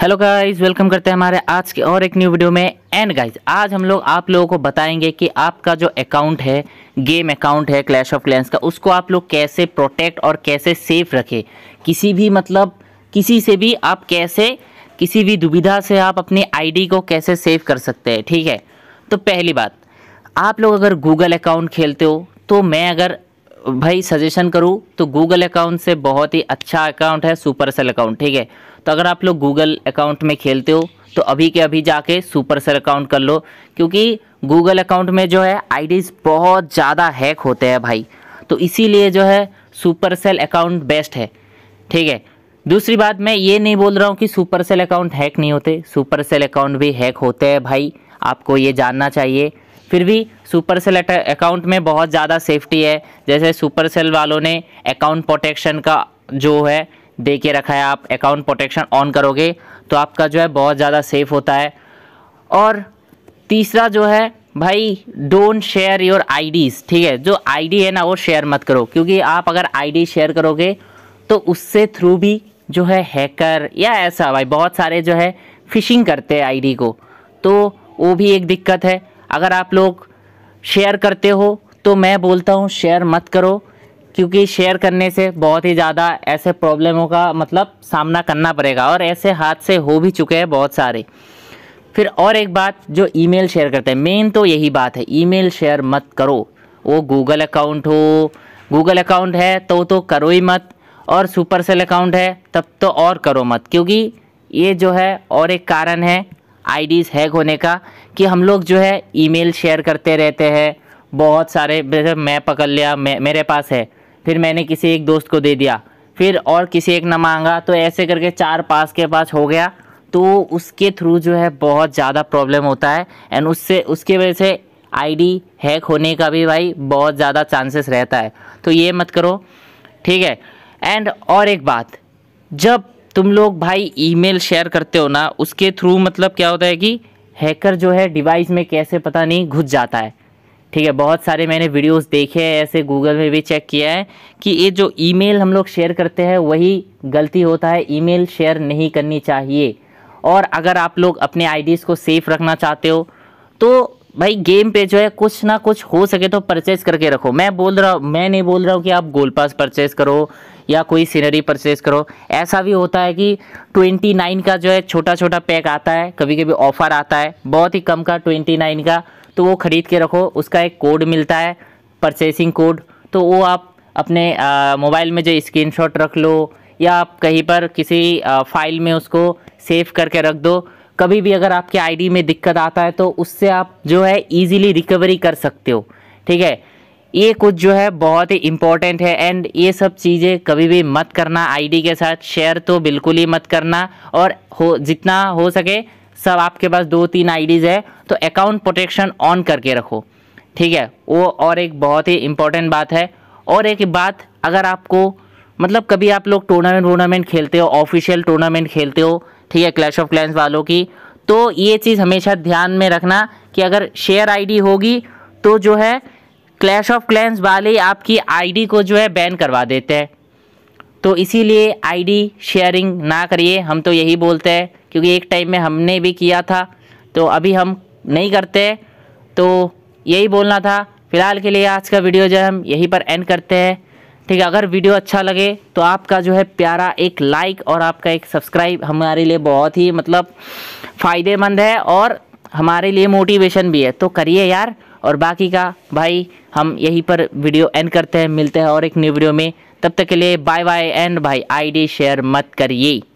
hello guys welcome करते हैं हमारे आज के और एक न्यू वीडियो में एंड गाइस आज हम लोग आप लोगों को बताएंगे कि आपका जो अकाउंट है गेम अकाउंट है क्लैश ऑफ क्लैंस का उसको आप लोग कैसे प्रोटेक्ट और कैसे सेफ रखें किसी भी मतलब किसी से भी आप कैसे किसी भी दुविधा से आप अपनी आईडी को कैसे सेव कर सकते हैं ठीक है तो पहली बात आप लोग अगर गूगल अकाउंट खेलते हो तो मैं अगर भाई सजेशन करूँ तो गूगल अकाउंट से बहुत ही अच्छा अकाउंट है सुपर सेल अकाउंट ठीक है तो अगर आप लोग गूगल अकाउंट में खेलते हो तो अभी के अभी जाके सुपर सेल अकाउंट कर लो क्योंकि गूगल अकाउंट में जो है आईडीज़ बहुत ज़्यादा हैक होते हैं भाई तो इसीलिए जो है सुपर सेल अकाउंट बेस्ट है ठीक है दूसरी बात मैं ये नहीं बोल रहा हूँ कि सुपर सेल अकाउंट हैक नहीं होते सुपर सेल अकाउंट भी हैक होते हैं भाई आपको ये जानना चाहिए फिर भी सुपर सेल अकाउंट में बहुत ज़्यादा सेफ्टी है जैसे सुपर सेल वालों ने अकाउंट प्रोटेक्शन का जो है दे के रखा है आप अकाउंट प्रोटेक्शन ऑन करोगे तो आपका जो है बहुत ज़्यादा सेफ होता है और तीसरा जो है भाई डोंट शेयर योर आईडीज़ ठीक है जो आईडी है ना वो शेयर मत करो क्योंकि आप अगर आईडी शेयर करोगे तो उससे थ्रू भी जो है हैकर या ऐसा भाई बहुत सारे जो है फिशिंग करते हैं आईडी को तो वो भी एक दिक्कत है अगर आप लोग शेयर करते हो तो मैं बोलता हूँ शेयर मत करो क्योंकि शेयर करने से बहुत ही ज़्यादा ऐसे प्रॉब्लमों का मतलब सामना करना पड़ेगा और ऐसे हाथ से हो भी चुके हैं बहुत सारे फिर और एक बात जो ईमेल शेयर करते हैं मेन तो यही बात है ईमेल शेयर मत करो वो गूगल अकाउंट हो गूगल अकाउंट है तो तो करो ही मत और सुपर सेल अकाउंट है तब तो और करो मत क्योंकि ये जो है और एक कारण है आईडीज़ हैक होने का कि हम लोग जो है ईमेल शेयर करते रहते हैं बहुत सारे जैसे मैं पकड़ लिया मैं मेरे पास है फिर मैंने किसी एक दोस्त को दे दिया फिर और किसी एक न मांगा तो ऐसे करके चार पास के पास हो गया तो उसके थ्रू जो है बहुत ज़्यादा प्रॉब्लम होता है एंड उससे उसके वजह से आईडी हैक होने का भी भाई बहुत ज़्यादा चांसेस रहता है तो ये मत करो ठीक है एंड और एक बात जब तुम लोग भाई ईमेल शेयर करते हो ना उसके थ्रू मतलब क्या होता है कि हैकर जो है डिवाइस में कैसे पता नहीं घुस जाता है ठीक है बहुत सारे मैंने वीडियोस देखे हैं ऐसे गूगल में भी चेक किया है कि ये जो ईमेल हम लोग शेयर करते हैं वही गलती होता है ईमेल शेयर नहीं करनी चाहिए और अगर आप लोग अपने आईडीज़ को सेफ़ रखना चाहते हो तो भाई गेम पे जो है कुछ ना कुछ हो सके तो परचेज करके रखो मैं बोल रहा हूँ मैं नहीं बोल रहा हूँ कि आप गोल पास परचेज करो या कोई सीनरी परचेज करो ऐसा भी होता है कि 29 का जो है छोटा छोटा पैक आता है कभी कभी ऑफ़र आता है बहुत ही कम का 29 का तो वो ख़रीद के रखो उसका एक कोड मिलता है परचेसिंग कोड तो वो आप अपने मोबाइल में जो स्क्रीनशॉट रख लो या आप कहीं पर किसी आ, फाइल में उसको सेव करके रख दो कभी भी अगर आपके आईडी में दिक्कत आता है तो उससे आप जो है इजीली रिकवरी कर सकते हो ठीक है ये कुछ जो है बहुत ही इम्पॉर्टेंट है एंड ये सब चीज़ें कभी भी मत करना आईडी के साथ शेयर तो बिल्कुल ही मत करना और हो जितना हो सके सब आपके पास दो तीन आईडीज़ है तो अकाउंट प्रोटेक्शन ऑन करके रखो ठीक है वो और एक बहुत ही इम्पॉर्टेंट बात है और एक बात अगर आपको मतलब कभी आप लोग टूर्नामेंट वूर्नामेंट खेलते हो ऑफिशियल टूर्नामेंट खेलते हो ठीक है क्लैश ऑफ क्लैंस वालों की तो ये चीज़ हमेशा ध्यान में रखना कि अगर शेयर आईडी होगी तो जो है क्लैश ऑफ क्लैंस वाले आपकी आईडी को जो है बैन करवा देते हैं तो इसीलिए आईडी शेयरिंग ना करिए हम तो यही बोलते हैं क्योंकि एक टाइम में हमने भी किया था तो अभी हम नहीं करते तो यही बोलना था फ़िलहाल के लिए आज का वीडियो जो है हम यहीं पर एंड करते हैं ठीक है अगर वीडियो अच्छा लगे तो आपका जो है प्यारा एक लाइक और आपका एक सब्सक्राइब हमारे लिए बहुत ही मतलब फ़ायदेमंद है और हमारे लिए मोटिवेशन भी है तो करिए यार और बाकी का भाई हम यहीं पर वीडियो एंड करते हैं मिलते हैं और एक न्यू वीडियो में तब तक के लिए बाय बाय एंड भाई आईडी शेयर मत करिए